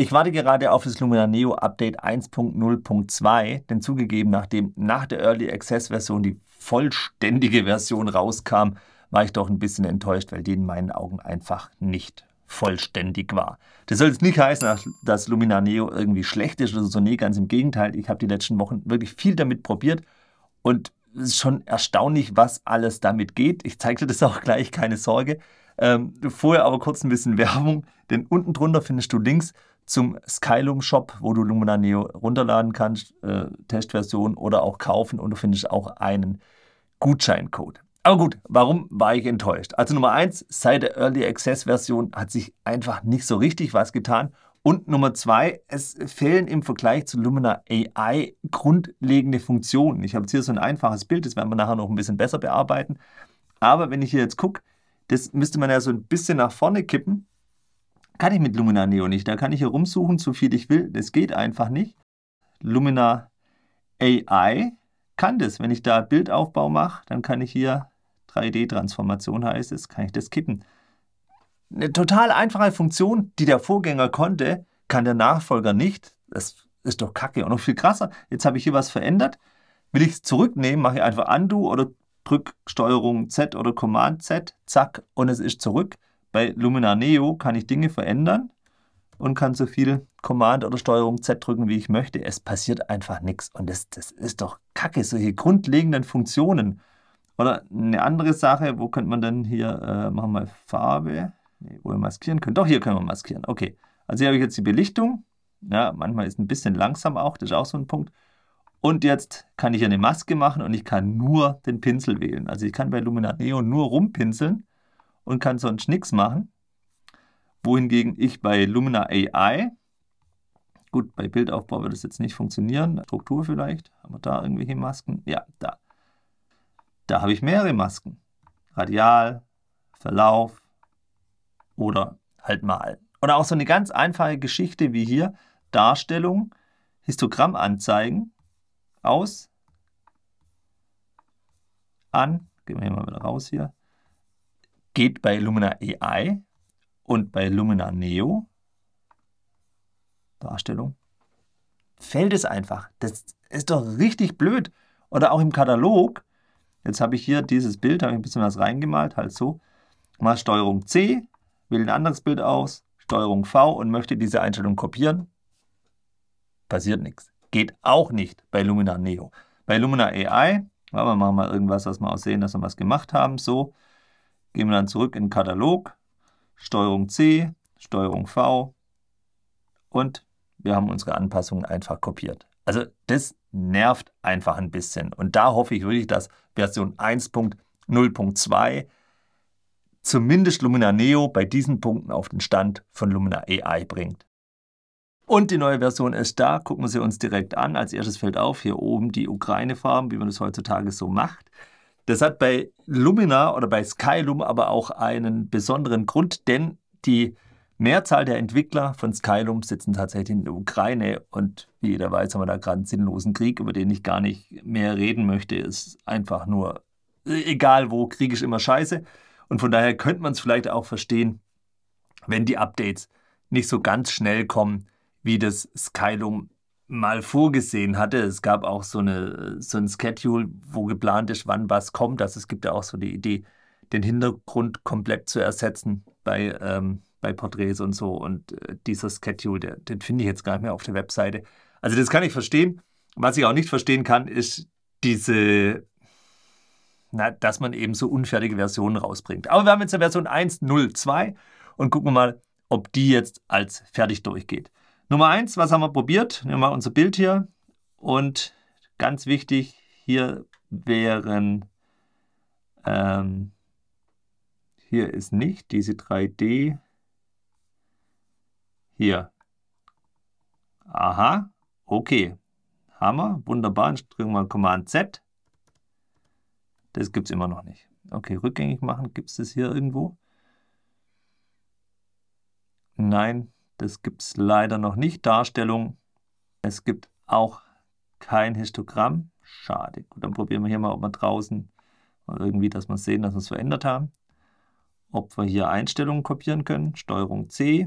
Ich warte gerade auf das Lumina Neo Update 1.0.2, denn zugegeben, nachdem nach der Early Access Version die vollständige Version rauskam, war ich doch ein bisschen enttäuscht, weil die in meinen Augen einfach nicht vollständig war. Das soll jetzt nicht heißen, dass Lumina Neo irgendwie schlecht ist oder so. Nee, ganz im Gegenteil. Ich habe die letzten Wochen wirklich viel damit probiert und es ist schon erstaunlich, was alles damit geht. Ich zeige dir das auch gleich, keine Sorge. Ähm, vorher aber kurz ein bisschen Werbung, denn unten drunter findest du Links zum Skylum Shop, wo du Lumina Neo runterladen kannst, äh, Testversion oder auch kaufen und du findest auch einen Gutscheincode. Aber gut, warum war ich enttäuscht? Also Nummer eins, seit der Early Access Version hat sich einfach nicht so richtig was getan. Und Nummer zwei, es fehlen im Vergleich zu Lumina AI grundlegende Funktionen. Ich habe jetzt hier so ein einfaches Bild, das werden wir nachher noch ein bisschen besser bearbeiten. Aber wenn ich hier jetzt gucke, das müsste man ja so ein bisschen nach vorne kippen kann ich mit Lumina Neo nicht. Da kann ich hier rumsuchen, so viel ich will. Das geht einfach nicht. Lumina AI kann das. Wenn ich da Bildaufbau mache, dann kann ich hier 3D-Transformation heißt es, kann ich das kippen. Eine total einfache Funktion, die der Vorgänger konnte, kann der Nachfolger nicht. Das ist doch kacke und noch viel krasser. Jetzt habe ich hier was verändert. Will ich es zurücknehmen, mache ich einfach Undo oder drück Steuerung Z oder Command Z, zack, und es ist zurück. Bei Luminar Neo kann ich Dinge verändern und kann so viel Command oder Steuerung Z drücken, wie ich möchte. Es passiert einfach nichts. Und das, das ist doch kacke, solche grundlegenden Funktionen. Oder eine andere Sache, wo könnte man denn hier, äh, machen wir mal Farbe, nee, wo wir maskieren können. Doch, hier können wir maskieren. Okay, also hier habe ich jetzt die Belichtung. Ja, manchmal ist ein bisschen langsam auch, das ist auch so ein Punkt. Und jetzt kann ich eine Maske machen und ich kann nur den Pinsel wählen. Also ich kann bei Luminar Neo nur rumpinseln und kann sonst nichts machen. Wohingegen ich bei Lumina AI, gut, bei Bildaufbau wird es jetzt nicht funktionieren, Struktur vielleicht, haben wir da irgendwelche Masken? Ja, da. Da habe ich mehrere Masken. Radial, Verlauf oder halt mal. Oder auch so eine ganz einfache Geschichte wie hier, Darstellung, Histogramm anzeigen, aus, an, gehen wir hier mal wieder raus hier, geht bei Lumina AI und bei Lumina Neo, Darstellung, fällt es einfach. Das ist doch richtig blöd. Oder auch im Katalog, jetzt habe ich hier dieses Bild, habe ich ein bisschen was reingemalt, halt so, mal Steuerung C, wähle ein anderes Bild aus, Steuerung V und möchte diese Einstellung kopieren. Passiert nichts. Geht auch nicht bei Lumina Neo. Bei Lumina AI, aber machen wir mal irgendwas, was wir aussehen, dass wir was gemacht haben, so. Gehen wir dann zurück in den Katalog, Steuerung C, Steuerung V und wir haben unsere Anpassungen einfach kopiert. Also das nervt einfach ein bisschen. Und da hoffe ich wirklich, dass Version 1.0.2 zumindest Lumina Neo bei diesen Punkten auf den Stand von Lumina AI bringt. Und die neue Version ist da, gucken wir sie uns direkt an. Als erstes fällt auf, hier oben die Ukraine-Farben, wie man das heutzutage so macht. Das hat bei Lumina oder bei Skylum aber auch einen besonderen Grund, denn die Mehrzahl der Entwickler von Skylum sitzen tatsächlich in der Ukraine und wie jeder weiß, haben wir da gerade einen sinnlosen Krieg, über den ich gar nicht mehr reden möchte. Ist einfach nur, egal wo, Krieg ist immer scheiße. Und von daher könnte man es vielleicht auch verstehen, wenn die Updates nicht so ganz schnell kommen, wie das Skylum mal vorgesehen hatte. Es gab auch so, eine, so ein Schedule, wo geplant ist, wann was kommt. Also es gibt ja auch so die Idee, den Hintergrund komplett zu ersetzen bei, ähm, bei Porträts und so. Und äh, dieser Schedule, der, den finde ich jetzt gar nicht mehr auf der Webseite. Also das kann ich verstehen. Was ich auch nicht verstehen kann, ist diese, na, dass man eben so unfertige Versionen rausbringt. Aber wir haben jetzt eine Version 1.0.2 und gucken wir mal, ob die jetzt als fertig durchgeht. Nummer eins, was haben wir probiert? Nehmen wir unser Bild hier. Und ganz wichtig, hier wären, ähm, hier ist nicht diese 3D, hier. Aha, okay. Hammer, wunderbar. Dann drücken wir Command Z. Das gibt es immer noch nicht. Okay, rückgängig machen. Gibt es das hier irgendwo? Nein, das gibt es leider noch nicht. Darstellung. Es gibt auch kein Histogramm. Schade. Gut, dann probieren wir hier mal, ob wir draußen irgendwie, dass wir sehen, dass wir es verändert haben. Ob wir hier Einstellungen kopieren können. Steuerung C,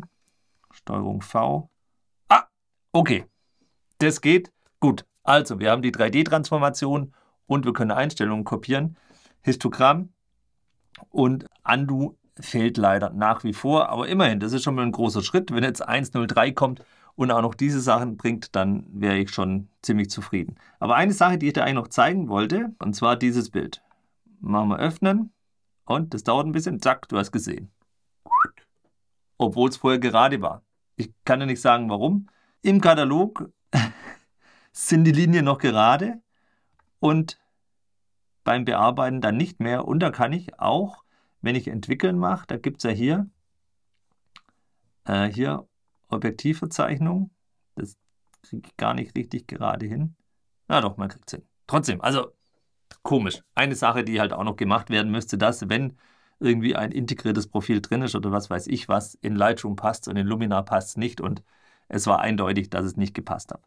Steuerung V. Ah, okay. Das geht. Gut. Also, wir haben die 3D-Transformation und wir können Einstellungen kopieren. Histogramm und Undo fehlt leider nach wie vor. Aber immerhin, das ist schon mal ein großer Schritt. Wenn jetzt 1.03 kommt und auch noch diese Sachen bringt, dann wäre ich schon ziemlich zufrieden. Aber eine Sache, die ich dir eigentlich noch zeigen wollte, und zwar dieses Bild. Machen wir öffnen und das dauert ein bisschen. Zack, du hast gesehen. Obwohl es vorher gerade war. Ich kann dir nicht sagen, warum. Im Katalog sind die Linien noch gerade und beim Bearbeiten dann nicht mehr. Und da kann ich auch wenn ich entwickeln mache, da gibt es ja hier, äh, hier Objektivverzeichnung. Das kriege ich gar nicht richtig gerade hin. Na ah, doch, man kriegt es hin. Trotzdem, also komisch. Eine Sache, die halt auch noch gemacht werden müsste, dass, wenn irgendwie ein integriertes Profil drin ist oder was weiß ich was, in Lightroom passt und in Luminar passt es nicht und es war eindeutig, dass es nicht gepasst hat.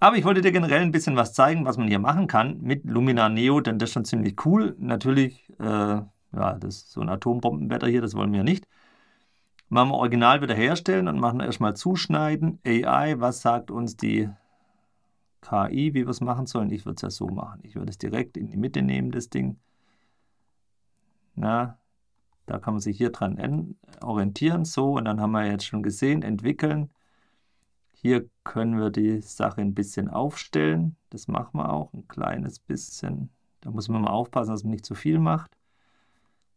Aber ich wollte dir generell ein bisschen was zeigen, was man hier machen kann mit Luminar Neo, denn das ist schon ziemlich cool. Natürlich äh, ja, das ist so ein Atombombenwetter hier, das wollen wir nicht. Machen wir original wieder herstellen und machen erstmal zuschneiden. AI, was sagt uns die KI, wie wir es machen sollen? Ich würde es ja so machen. Ich würde es direkt in die Mitte nehmen, das Ding. Na, da kann man sich hier dran orientieren. So, und dann haben wir jetzt schon gesehen, entwickeln. Hier können wir die Sache ein bisschen aufstellen. Das machen wir auch, ein kleines bisschen. Da muss man mal aufpassen, dass man nicht zu viel macht.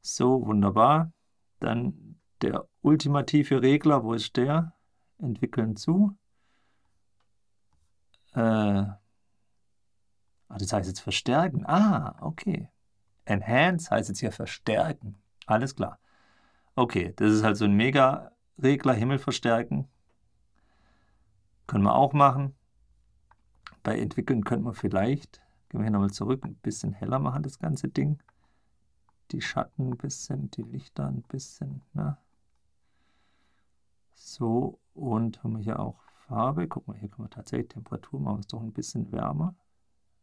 So, wunderbar. Dann der ultimative Regler, wo ist der? Entwickeln zu. Äh, ah, das heißt jetzt verstärken. Ah, okay. Enhance heißt jetzt hier verstärken. Alles klar. Okay, das ist halt so ein Mega-Regler, Himmel verstärken. Können wir auch machen. Bei entwickeln könnten wir vielleicht, gehen wir hier nochmal zurück, ein bisschen heller machen, das ganze Ding die Schatten ein bisschen, die Lichter ein bisschen. Ne? So, und haben wir hier auch Farbe. Guck mal, hier können wir tatsächlich Temperatur machen, ist doch ein bisschen wärmer.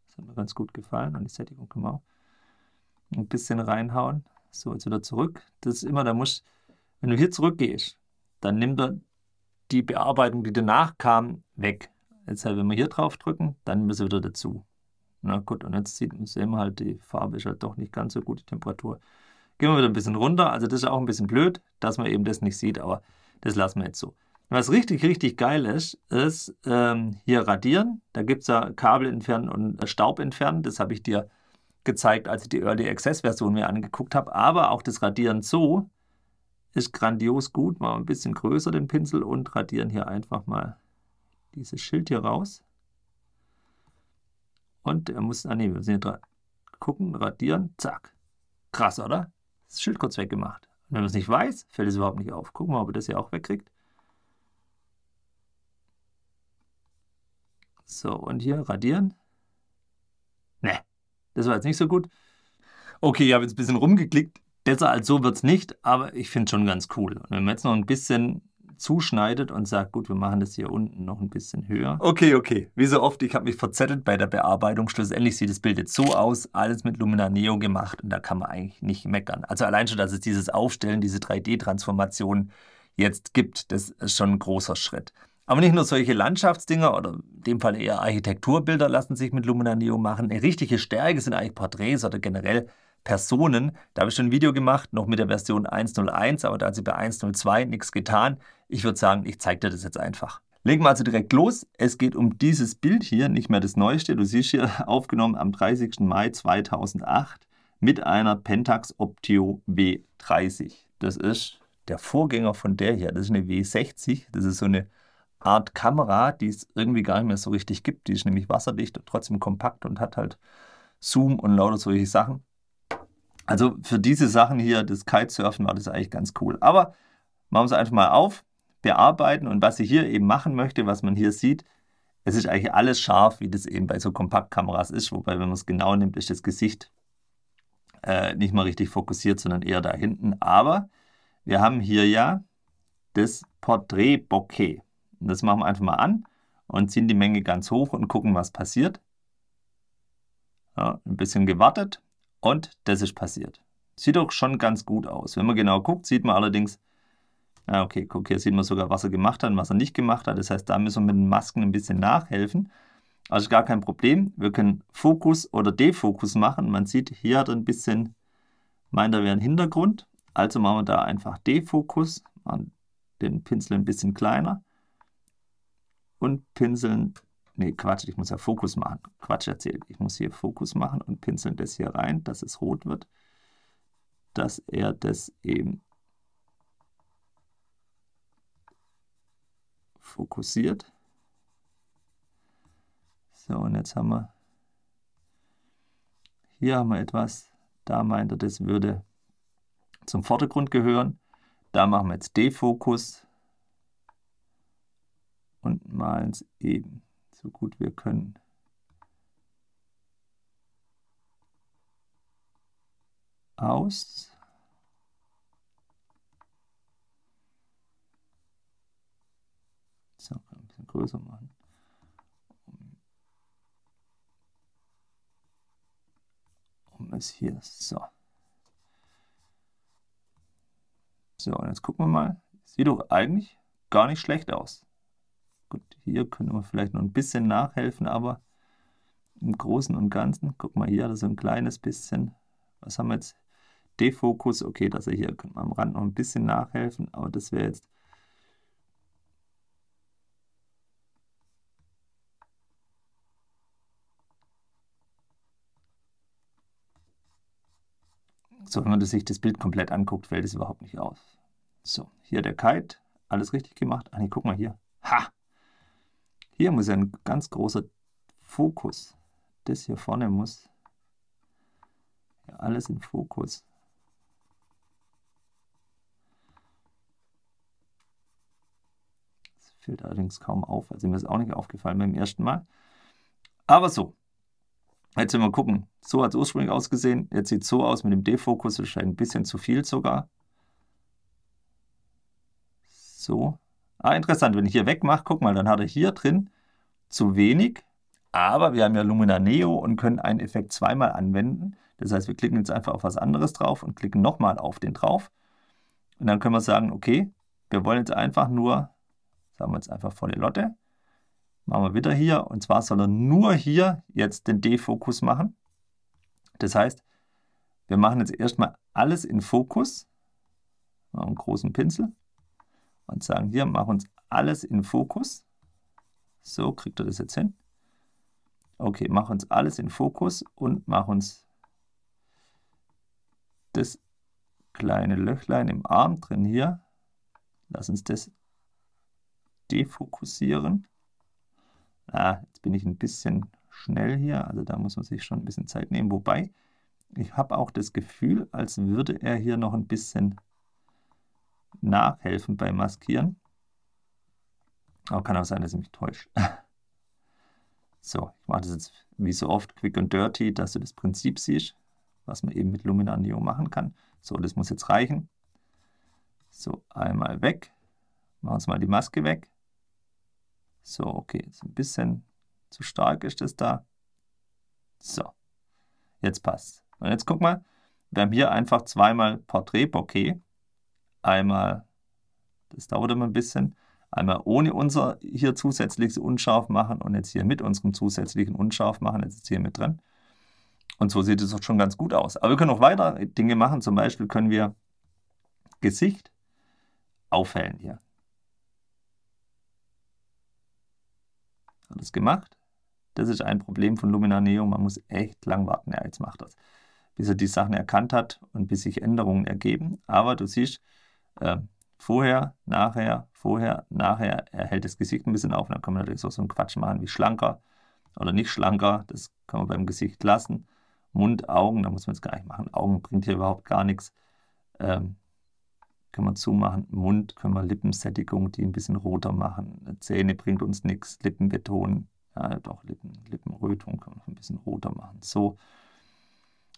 Das hat mir ganz gut gefallen und die Sättigung können wir auch ein bisschen reinhauen. So, jetzt wieder zurück. Das ist immer, da muss, wenn du hier zurückgehst, dann nimm du die Bearbeitung, die danach kam, weg. Jetzt, halt, wenn wir hier drauf drücken, dann müssen wir wieder dazu. Na gut, und jetzt sieht, sehen wir halt, die Farbe ist halt doch nicht ganz so gut, die Temperatur. Gehen wir wieder ein bisschen runter. Also das ist auch ein bisschen blöd, dass man eben das nicht sieht, aber das lassen wir jetzt so. Was richtig, richtig geil ist, ist ähm, hier radieren. Da gibt es ja Kabel entfernen und äh, Staub entfernen. Das habe ich dir gezeigt, als ich die Early Access Version mir angeguckt habe. Aber auch das Radieren so ist grandios gut. Mal ein bisschen größer den Pinsel und radieren hier einfach mal dieses Schild hier raus. Und er muss, ah nee, wir sind hier dran. Gucken, radieren, zack. Krass, oder? Das Schild kurz weggemacht. Und wenn man es nicht weiß, fällt es überhaupt nicht auf. Gucken wir, mal, ob er das hier auch wegkriegt. So, und hier radieren. Ne, das war jetzt nicht so gut. Okay, ich habe jetzt ein bisschen rumgeklickt. Besser als so wird es nicht, aber ich finde es schon ganz cool. Und wenn man jetzt noch ein bisschen zuschneidet und sagt, gut, wir machen das hier unten noch ein bisschen höher. Okay, okay. Wie so oft, ich habe mich verzettelt bei der Bearbeitung. Schlussendlich sieht das Bild jetzt so aus, alles mit Lumina Neo gemacht und da kann man eigentlich nicht meckern. Also allein schon, dass es dieses Aufstellen, diese 3D-Transformation jetzt gibt, das ist schon ein großer Schritt. Aber nicht nur solche Landschaftsdinger oder in dem Fall eher Architekturbilder lassen sich mit Lumina Neo machen. Eine richtige Stärke sind eigentlich Porträts oder generell Personen. Da habe ich schon ein Video gemacht, noch mit der Version 1.01, aber da hat sie bei 1.02 nichts getan. Ich würde sagen, ich zeige dir das jetzt einfach. Legen wir also direkt los. Es geht um dieses Bild hier, nicht mehr das neueste. Du siehst hier aufgenommen am 30. Mai 2008 mit einer Pentax Optio W30. Das ist der Vorgänger von der hier. Das ist eine W60. Das ist so eine Art Kamera, die es irgendwie gar nicht mehr so richtig gibt. Die ist nämlich wasserdicht und trotzdem kompakt und hat halt Zoom und lauter solche Sachen. Also für diese Sachen hier, das Kitesurfen, war das eigentlich ganz cool. Aber machen wir es einfach mal auf bearbeiten. Und was ich hier eben machen möchte, was man hier sieht, es ist eigentlich alles scharf, wie das eben bei so Kompaktkameras ist. Wobei, wenn man es genau nimmt, ist das Gesicht äh, nicht mal richtig fokussiert, sondern eher da hinten. Aber wir haben hier ja das porträt Porträtbokeh. Das machen wir einfach mal an und ziehen die Menge ganz hoch und gucken, was passiert. Ja, ein bisschen gewartet und das ist passiert. Sieht auch schon ganz gut aus. Wenn man genau guckt, sieht man allerdings, Ah, okay, guck, hier sieht man sogar, was er gemacht hat und was er nicht gemacht hat. Das heißt, da müssen wir mit den Masken ein bisschen nachhelfen. Also gar kein Problem. Wir können Fokus oder Defokus machen. Man sieht, hier hat er ein bisschen, meint er wäre ein Hintergrund. Also machen wir da einfach Defokus, machen den Pinsel ein bisschen kleiner und pinseln, nee, Quatsch, ich muss ja Fokus machen. Quatsch erzählt. Ich muss hier Fokus machen und pinseln das hier rein, dass es rot wird, dass er das eben fokussiert. So, und jetzt haben wir, hier haben wir etwas, da meint er, das würde zum Vordergrund gehören. Da machen wir jetzt Defokus und malen es eben so gut wir können. Aus. größer machen. Um es hier so. So, und jetzt gucken wir mal. Sieht doch eigentlich gar nicht schlecht aus. Gut, hier können wir vielleicht noch ein bisschen nachhelfen, aber im Großen und Ganzen, guck mal hier, das ist ein kleines bisschen. Was haben wir jetzt? Defokus, okay, dass das hier können wir am Rand noch ein bisschen nachhelfen, aber das wäre jetzt So, wenn man sich das Bild komplett anguckt, fällt es überhaupt nicht aus. So, hier der Kite, alles richtig gemacht. Ach nee, guck mal hier. Ha! Hier muss ja ein ganz großer Fokus. Das hier vorne muss ja, alles in Fokus. Das fällt allerdings kaum auf. Also mir ist auch nicht aufgefallen beim ersten Mal. Aber so, Jetzt will mal gucken. So hat es ursprünglich ausgesehen. Jetzt sieht es so aus mit dem Defokus. Das ist ein bisschen zu viel sogar. So. Ah, interessant. Wenn ich hier wegmache, guck mal, dann hat er hier drin zu wenig. Aber wir haben ja Lumina Neo und können einen Effekt zweimal anwenden. Das heißt, wir klicken jetzt einfach auf was anderes drauf und klicken nochmal auf den drauf. Und dann können wir sagen, okay, wir wollen jetzt einfach nur, sagen wir jetzt einfach volle Lotte, Machen wir wieder hier. Und zwar soll er nur hier jetzt den Defokus machen. Das heißt, wir machen jetzt erstmal alles in Fokus. Machen einen großen Pinsel und sagen hier, mach uns alles in Fokus. So, kriegt er das jetzt hin? Okay, mach uns alles in Fokus und mach uns das kleine Löchlein im Arm drin hier. Lass uns das defokussieren. Ah, jetzt bin ich ein bisschen schnell hier, also da muss man sich schon ein bisschen Zeit nehmen. Wobei, ich habe auch das Gefühl, als würde er hier noch ein bisschen nachhelfen beim Maskieren. Aber kann auch sein, dass ich mich täusche. So, ich mache das jetzt wie so oft quick und dirty, dass du das Prinzip siehst, was man eben mit Lumina Neo machen kann. So, das muss jetzt reichen. So, einmal weg. Machen wir uns mal die Maske weg. So, okay, ist ein bisschen zu stark ist das da. So, jetzt passt. Und jetzt guck mal, wir haben hier einfach zweimal Porträtbokeh. Einmal, das dauert immer ein bisschen, einmal ohne unser hier zusätzliches Unscharf machen und jetzt hier mit unserem zusätzlichen Unscharf machen, jetzt ist hier mit drin. Und so sieht es auch schon ganz gut aus. Aber wir können auch weitere Dinge machen. Zum Beispiel können wir Gesicht aufhellen hier. hat es gemacht. Das ist ein Problem von Lumina Neo. Man muss echt lang warten, Ja, jetzt macht das, bis er die Sachen erkannt hat und bis sich Änderungen ergeben. Aber du siehst, äh, vorher, nachher, vorher, nachher, er hält das Gesicht ein bisschen auf. Und dann kann man natürlich so, so einen Quatsch machen wie schlanker oder nicht schlanker. Das kann man beim Gesicht lassen. Mund, Augen, da muss man es gar nicht machen. Augen bringt hier überhaupt gar nichts. Ähm, können wir zumachen. Mund können wir Lippensättigung, die ein bisschen roter machen. Zähne bringt uns nichts. Lippen betonen, ja, doch Lippen, Lippenrötung können wir noch ein bisschen roter machen. So.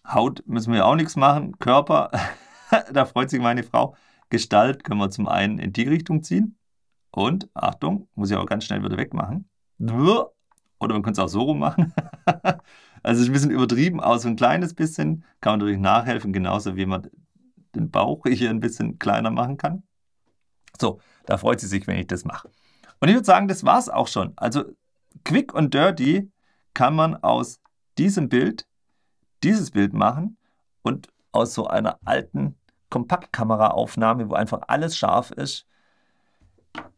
Haut müssen wir auch nichts machen. Körper, da freut sich meine Frau. Gestalt können wir zum einen in die Richtung ziehen. Und, Achtung, muss ich auch ganz schnell wieder wegmachen. Oder man könnte es auch so rum machen. also es ist ein bisschen übertrieben, auch so ein kleines bisschen. Kann man natürlich nachhelfen, genauso wie man den Bauch hier ein bisschen kleiner machen kann. So, da freut sie sich, wenn ich das mache. Und ich würde sagen, das war's auch schon. Also quick und dirty kann man aus diesem Bild dieses Bild machen und aus so einer alten Kompaktkameraaufnahme, wo einfach alles scharf ist,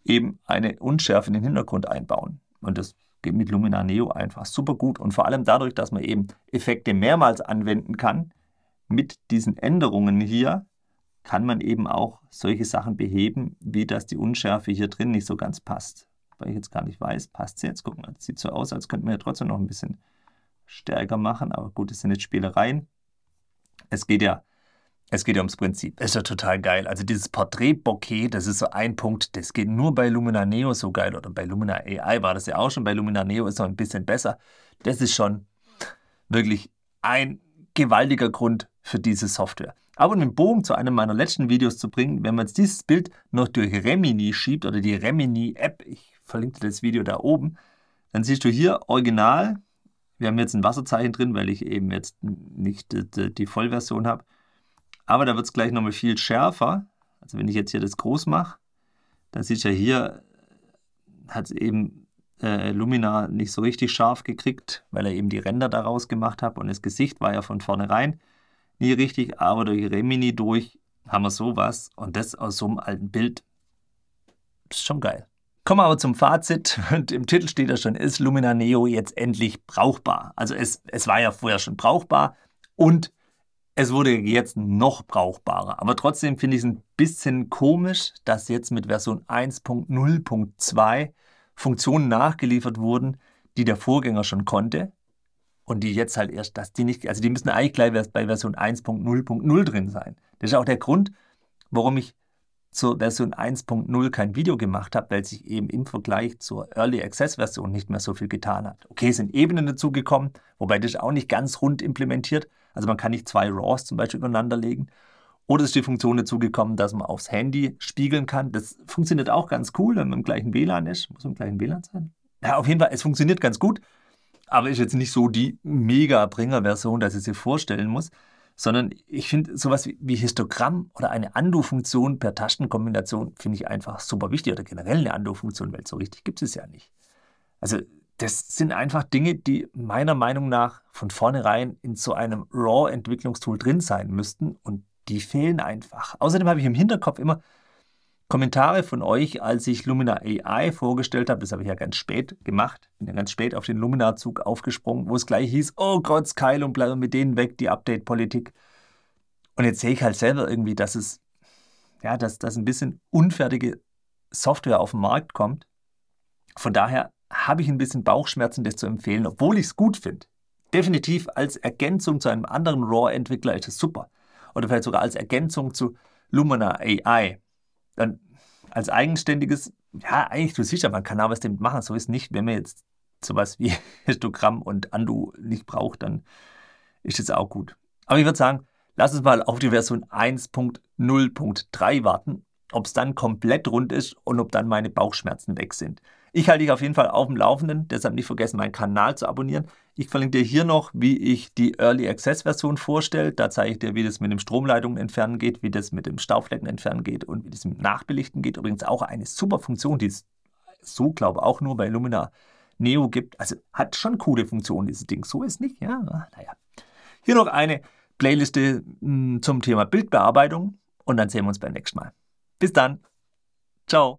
eben eine Unschärfe in den Hintergrund einbauen. Und das geht mit Lumina Neo einfach super gut. Und vor allem dadurch, dass man eben Effekte mehrmals anwenden kann, mit diesen Änderungen hier kann man eben auch solche Sachen beheben, wie dass die Unschärfe hier drin nicht so ganz passt. Weil ich jetzt gar nicht weiß, passt sie jetzt? Gucken wir, sieht so aus, als könnten wir ja trotzdem noch ein bisschen stärker machen. Aber gut, das sind jetzt Spielereien. Es geht ja, es geht ja ums Prinzip. Ist ja total geil. Also dieses Porträtbokeh, das ist so ein Punkt, das geht nur bei Lumina Neo so geil. Oder bei Lumina AI war das ja auch schon. Bei Lumina Neo ist es noch ein bisschen besser. Das ist schon wirklich ein gewaltiger Grund für diese Software. Aber um den Bogen zu einem meiner letzten Videos zu bringen, wenn man jetzt dieses Bild noch durch Remini schiebt oder die Remini-App, ich verlinke das Video da oben, dann siehst du hier original, wir haben jetzt ein Wasserzeichen drin, weil ich eben jetzt nicht die, die Vollversion habe, aber da wird es gleich nochmal viel schärfer. Also wenn ich jetzt hier das groß mache, dann siehst du ja hier, äh, hat es eben äh, Lumina nicht so richtig scharf gekriegt, weil er eben die Ränder daraus gemacht hat und das Gesicht war ja von vornherein nie richtig, aber durch Remini durch haben wir sowas und das aus so einem alten Bild. ist schon geil. Kommen wir aber zum Fazit und im Titel steht ja schon, ist Lumina Neo jetzt endlich brauchbar? Also es, es war ja vorher schon brauchbar und es wurde jetzt noch brauchbarer. Aber trotzdem finde ich es ein bisschen komisch, dass jetzt mit Version 1.0.2 Funktionen nachgeliefert wurden, die der Vorgänger schon konnte und die jetzt halt erst, dass die nicht, also die müssen eigentlich gleich bei Version 1.0.0 drin sein. Das ist auch der Grund, warum ich zur Version 1.0 kein Video gemacht habe, weil sich eben im Vergleich zur Early Access Version nicht mehr so viel getan hat. Okay, sind Ebenen dazugekommen, wobei das auch nicht ganz rund implementiert. Also man kann nicht zwei RAWs zum Beispiel übereinander legen. Oder ist die Funktion dazugekommen, dass man aufs Handy spiegeln kann. Das funktioniert auch ganz cool, wenn man im gleichen WLAN ist. Muss man im gleichen WLAN sein? Ja, auf jeden Fall, es funktioniert ganz gut, aber ist jetzt nicht so die Mega-Bringer-Version, dass ich sie vorstellen muss, sondern ich finde sowas wie, wie Histogramm oder eine ando funktion per Tastenkombination finde ich einfach super wichtig oder generell eine ando funktion weil so richtig gibt es ja nicht. Also das sind einfach Dinge, die meiner Meinung nach von vornherein in so einem RAW-Entwicklungstool drin sein müssten und die fehlen einfach. Außerdem habe ich im Hinterkopf immer Kommentare von euch, als ich Lumina AI vorgestellt habe. Das habe ich ja ganz spät gemacht. Bin ja ganz spät auf den Lumina-Zug aufgesprungen, wo es gleich hieß: Oh Gott, Skyl und bleiben mit denen weg, die Update-Politik. Und jetzt sehe ich halt selber irgendwie, dass es, ja, dass, dass ein bisschen unfertige Software auf den Markt kommt. Von daher habe ich ein bisschen Bauchschmerzen, das zu empfehlen, obwohl ich es gut finde. Definitiv als Ergänzung zu einem anderen RAW-Entwickler ist es super oder vielleicht sogar als Ergänzung zu Lumina AI. Dann als eigenständiges, ja, eigentlich, du siehst ja, man kann aber was damit machen. So ist nicht, wenn man jetzt sowas wie Histogramm und Andu nicht braucht, dann ist das auch gut. Aber ich würde sagen, lass uns mal auf die Version 1.0.3 warten, ob es dann komplett rund ist und ob dann meine Bauchschmerzen weg sind. Ich halte dich auf jeden Fall auf dem Laufenden, deshalb nicht vergessen, meinen Kanal zu abonnieren. Ich verlinke dir hier noch, wie ich die Early Access Version vorstelle. Da zeige ich dir, wie das mit dem Stromleitungen entfernen geht, wie das mit dem Stauflecken entfernen geht und wie das mit Nachbelichten geht. Übrigens auch eine super Funktion, die es so, glaube ich, auch nur bei Lumina Neo gibt. Also hat schon coole Funktionen, dieses Ding. So ist nicht, ja, naja. Hier noch eine Playliste hm, zum Thema Bildbearbeitung und dann sehen wir uns beim nächsten Mal. Bis dann. Ciao.